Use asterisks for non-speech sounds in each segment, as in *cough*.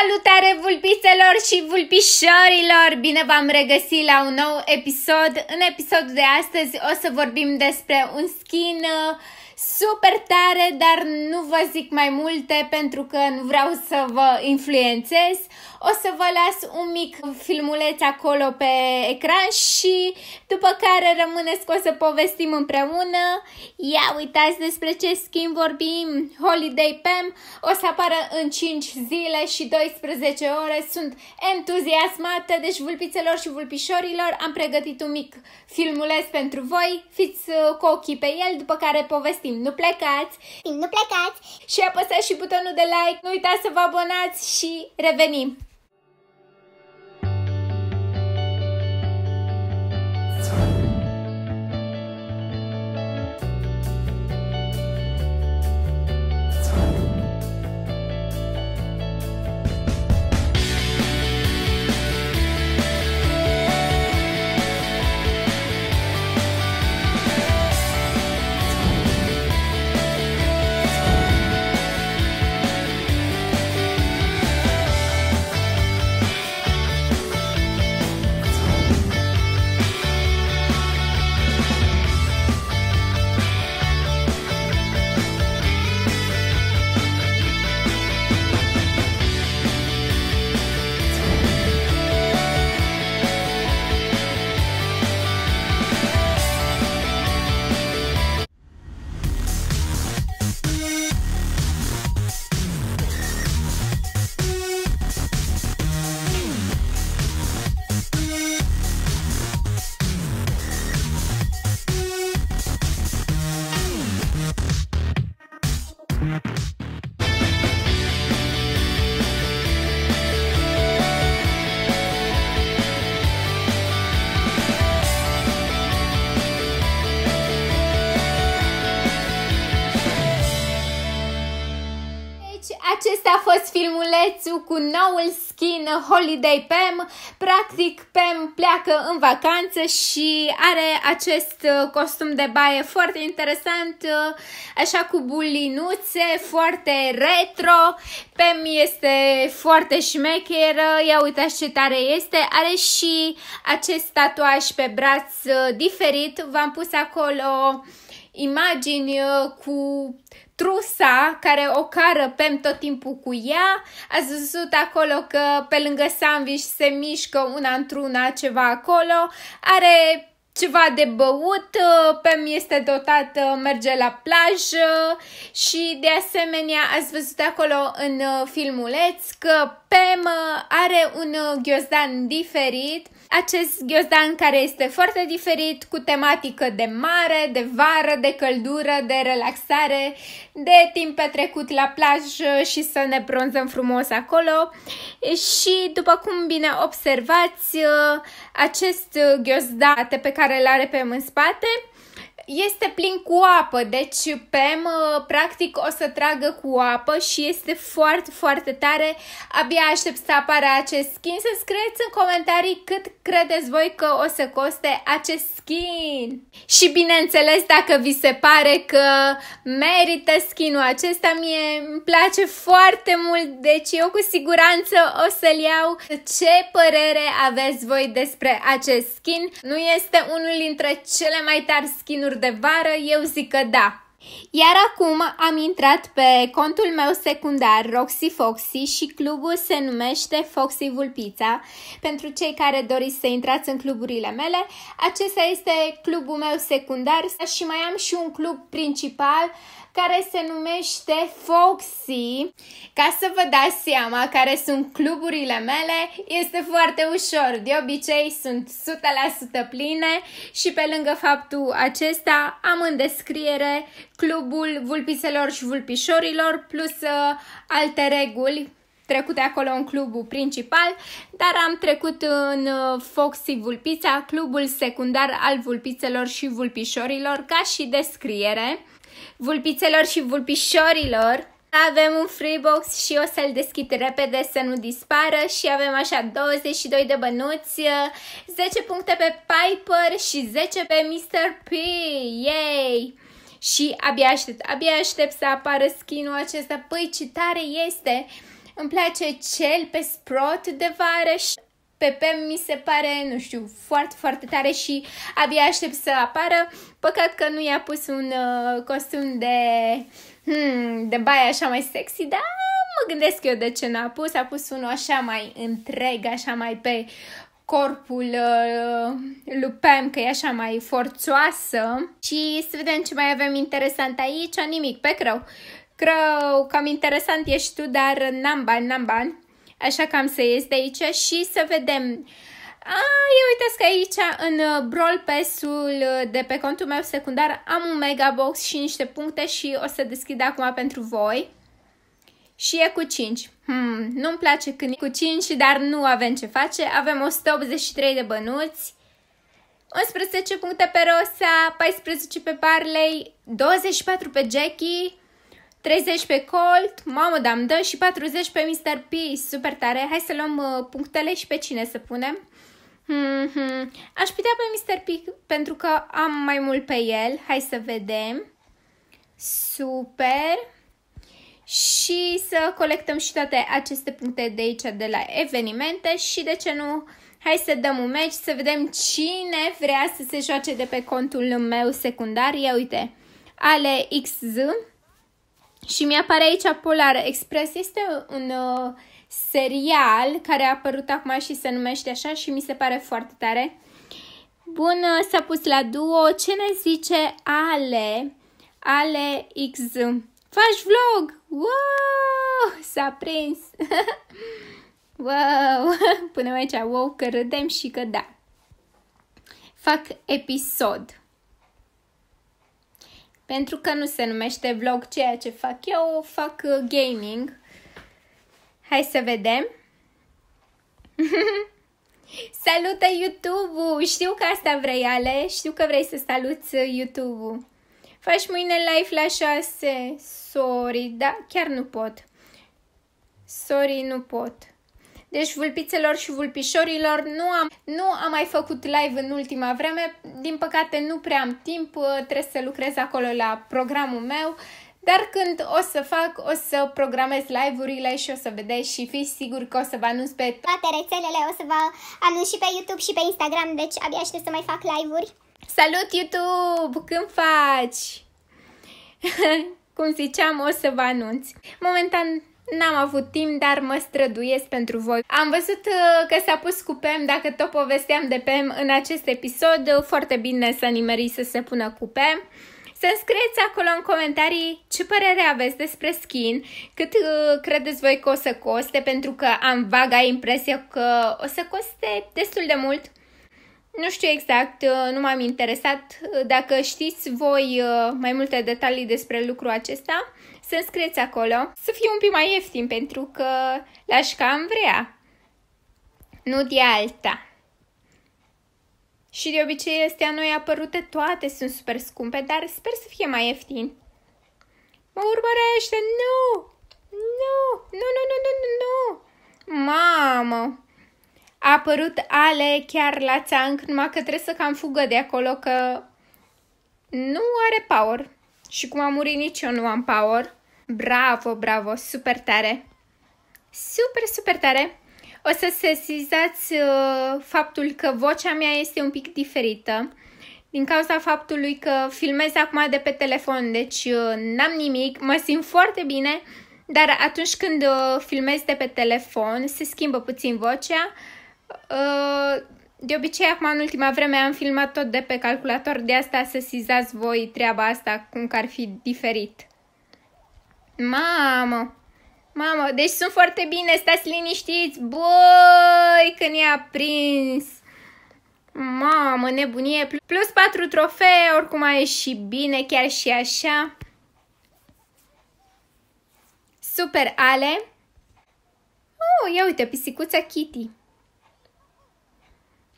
Salutare vulpițelor și vulpișorilor! Bine v-am regăsit la un nou episod. În episodul de astăzi o să vorbim despre un skin uh, super tare, dar nu vă zic mai multe pentru că nu vreau să vă influențez. O să vă las un mic filmuleț acolo pe ecran și după care rămâneți că o să povestim împreună. Ia uitați despre ce schimb vorbim. Holiday Pam o să apară în 5 zile și 12 ore. Sunt entuziasmată, deci vulpițelor și vulpișorilor am pregătit un mic filmuleț pentru voi. Fiți uh, cu ochii pe el, după care povestim timp nu plecați! Timp nu plecați! Și apăsați și butonul de like, nu uitați să vă abonați și revenim! Acesta a fost filmulețul cu noul skin Holiday Pam. Practic, Pam pleacă în vacanță și are acest uh, costum de baie foarte interesant, uh, așa cu bulinuțe, foarte retro. Pam este foarte șmecheră, ia uitați ce tare este. Are și acest tatuaj pe braț uh, diferit. V-am pus acolo imagini uh, cu trusa care o cară pe tot timpul cu ea. Ați văzut acolo că pe lângă sandwich se mișcă una într-una ceva acolo. Are ceva de băut, uh, Pem este dotat, merge la plajă și de asemenea ați văzut acolo în uh, filmuleț că Pem are un ghiozdan diferit acest ghiozdan care este foarte diferit, cu tematică de mare, de vară, de căldură, de relaxare, de timp petrecut la plajă și să ne bronzăm frumos acolo. Și după cum bine observați, acest ghiozdan pe care îl are pe în spate este plin cu apă, deci PEM uh, practic o să tragă cu apă și este foarte, foarte tare. Abia aștept să apară acest skin. Să scrieți în comentarii cât credeți voi că o să coste acest skin. Și bineînțeles dacă vi se pare că merită skinul acesta, mie îmi place foarte mult, deci eu cu siguranță o să-l iau. Ce părere aveți voi despre acest skin? Nu este unul dintre cele mai tari skinuri lucruri de vară, eu zic că da. Iar acum am intrat pe contul meu secundar Roxy Foxy și clubul se numește Foxy Vulpița. Pentru cei care doriți să intrați în cluburile mele, acesta este clubul meu secundar și mai am și un club principal care se numește Foxy. Ca să vă dați seama care sunt cluburile mele, este foarte ușor. De obicei sunt 100% pline și pe lângă faptul acesta am în descriere clubul vulpiselor și vulpișorilor plus uh, alte reguli trecute acolo în clubul principal, dar am trecut în uh, Foxy Vulpița, clubul secundar al vulpițelor și vulpișorilor, ca și descriere vulpițelor și vulpișorilor. Avem un free box și o să-l deschid repede să nu dispară și avem așa 22 de bănuți, 10 puncte pe Piper și 10 pe Mr. P. Yay! Și abia aștept, abia aștept să apară skinul acesta. Păi ce tare este! Îmi place cel pe Sprot de vară și Pepe mi se pare, nu știu, foarte, foarte tare și abia aștept să apară. Păcat că nu i-a pus un uh, costum de, hmm, de baie așa mai sexy, dar mă gândesc eu de ce n-a pus. A pus unul așa mai întreg, așa mai pe corpul uh, că e așa mai forțoasă. Și să vedem ce mai avem interesant aici. Nimic, pe crău. Crău, cam interesant ești tu, dar n-am bani, n-am bani. Așa că am să ies de aici și să vedem. A, eu uitați că aici în uh, Brawl Pass-ul uh, de pe contul meu secundar am un mega box și niște puncte și o să deschid acum pentru voi. Și e cu 5. Hmm, nu-mi place când e cu 5, dar nu avem ce face. Avem 183 de bănuți. 11 puncte pe Rosa, 14 pe Parley 24 pe Jackie, 30 pe Colt, mamă, dar dă și 40 pe Mr. P, super tare. Hai să luăm uh, punctele și pe cine să punem. Hmm, -hmm. Aș putea pe Mr. P pentru că am mai mult pe el. Hai să vedem. Super. Și să colectăm și toate aceste puncte de aici, de la evenimente și de ce nu... Hai să dăm un meci, să vedem cine vrea să se joace de pe contul meu secundar. Ia uite, ale XZ. Și mi-apare aici Polar Express. Este un uh, serial care a apărut acum și se numește așa și mi se pare foarte tare. Bun, uh, s-a pus la duo. Ce ne zice Ale? Ale X. Faci vlog! Wow! S-a prins! *laughs* wow! *laughs* Punem aici wow că râdem și că da. Fac episod. Pentru că nu se numește vlog ceea ce fac eu, fac uh, gaming. Hai să vedem. *laughs* Salută YouTube-ul! Știu că asta vrei, Ale. Știu că vrei să saluți uh, YouTube-ul. Faci mâine live la 6. Sorry, da, chiar nu pot. Sorry, nu pot. Deci vulpițelor și vulpișorilor nu am, nu am mai făcut live în ultima vreme, din păcate nu prea am timp, uh, trebuie să lucrez acolo la programul meu, dar când o să fac, o să programez live-urile și o să vedeți și fiți sigur că o să vă anunț pe toate rețelele, o să vă anunț și pe YouTube și pe Instagram, deci abia aștept să mai fac live-uri. Salut YouTube! Când faci? *laughs* Cum ziceam, o să vă anunț. Momentan N-am avut timp, dar mă străduiesc pentru voi. Am văzut uh, că s-a pus cu PEM, dacă tot povesteam de PEM în acest episod, uh, foarte bine să nimeri să se pună cu PEM. să scrieți acolo în comentarii ce părere aveți despre skin, cât uh, credeți voi că o să coste, pentru că am vaga impresia că o să coste destul de mult. Nu știu exact, uh, nu m-am interesat. Uh, dacă știți voi uh, mai multe detalii despre lucrul acesta, să înscrieți acolo, să fie un pic mai ieftin pentru că l-aș cam vrea, nu de alta. Și de obicei astea noi apărute toate sunt super scumpe, dar sper să fie mai ieftin. Mă urmărește, nu! Nu! Nu, nu, nu, nu, nu, nu! Mamă! A apărut ale chiar la țanc, numai că trebuie să cam fugă de acolo, că nu are power. Și cum am murit nici eu nu am power. Bravo, bravo, super tare! Super, super tare! O să sesizați uh, faptul că vocea mea este un pic diferită din cauza faptului că filmez acum de pe telefon, deci uh, n-am nimic, mă simt foarte bine, dar atunci când uh, filmez de pe telefon se schimbă puțin vocea. de obicei, acum în ultima vreme am filmat tot de pe calculator, de asta sesizați voi treaba asta cum că ar fi diferit. Mamă! Mamă, deci sunt foarte bine, stați liniștiți. Boi, că ne-a prins. Mamă, nebunie. Plus 4 trofee, oricum a ieșit bine, chiar și așa. Super ale. Oh, ia uite, pisicuța Kitty.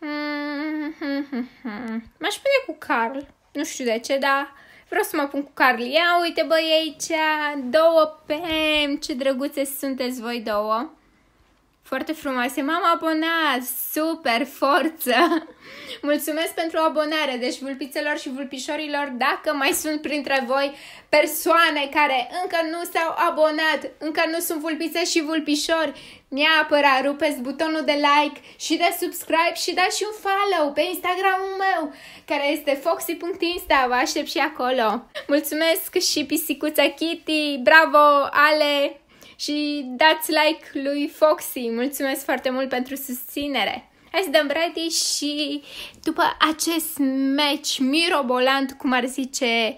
Mm-hmm. M-aș pune cu Carl. Nu știu de ce, dar Vreau să mă pun cu Carly. Ia uite băi aici, două pem, ce drăguțe sunteți voi două. Foarte frumoase. M-am abonat! Super! Forță! *laughs* Mulțumesc pentru abonare! Deci, vulpițelor și vulpișorilor, dacă mai sunt printre voi persoane care încă nu s-au abonat, încă nu sunt vulpițe și vulpișori, neapărat rupeți butonul de like și de subscribe și dați și un follow pe Instagramul meu, care este foxy.insta. Vă aștept și acolo! Mulțumesc și pisicuța Kitty! Bravo, Ale! și dați like lui Foxy. Mulțumesc foarte mult pentru susținere! Hai să dăm ready și după acest match mirobolant, cum ar zice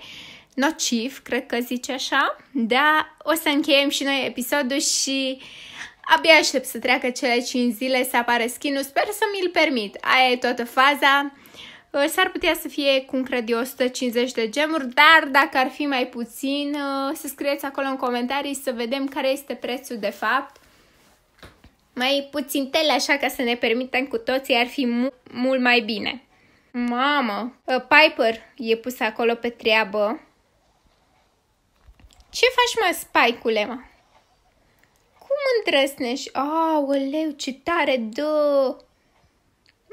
nociv, cred că zice așa, da, o să încheiem și noi episodul și abia aștept să treacă cele 5 zile să apară skin -ul. Sper să mi-l permit. Aia e toată faza. Uh, s-ar putea să fie, cum cred eu, 150 de gemuri, dar dacă ar fi mai puțin, uh, să scrieți acolo în comentarii să vedem care este prețul de fapt. Mai puțin tele, așa ca să ne permitem cu toții, ar fi mu- mult mai bine. Mamă, uh, Piper e pus acolo pe treabă. Ce faci, mă, spike mă? Cum îndrăsnești? Aoleu, ce tare dă!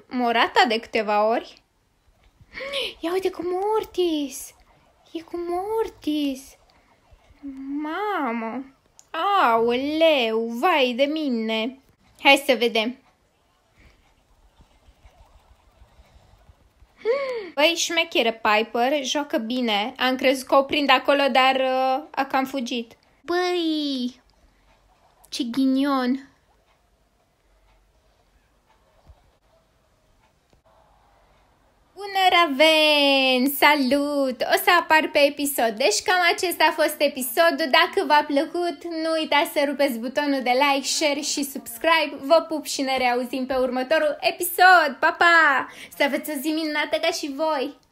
Morata de câteva ori? Ia uite cu Mortis! E cu Mortis! Mamă! Aoleu, vai de mine! Hai să vedem! Hmm. Băi, șmecheră Piper, joacă bine. Am crezut că o prind acolo, dar uh, a cam fugit. Băi, ce ghinion! Raven! Salut! O să apar pe episod. Deci cam acesta a fost episodul. Dacă v-a plăcut, nu uitați să rupeți butonul de like, share și subscribe. Vă pup și ne reauzim pe următorul episod. Pa, pa! Să aveți o zi minunată ca și voi!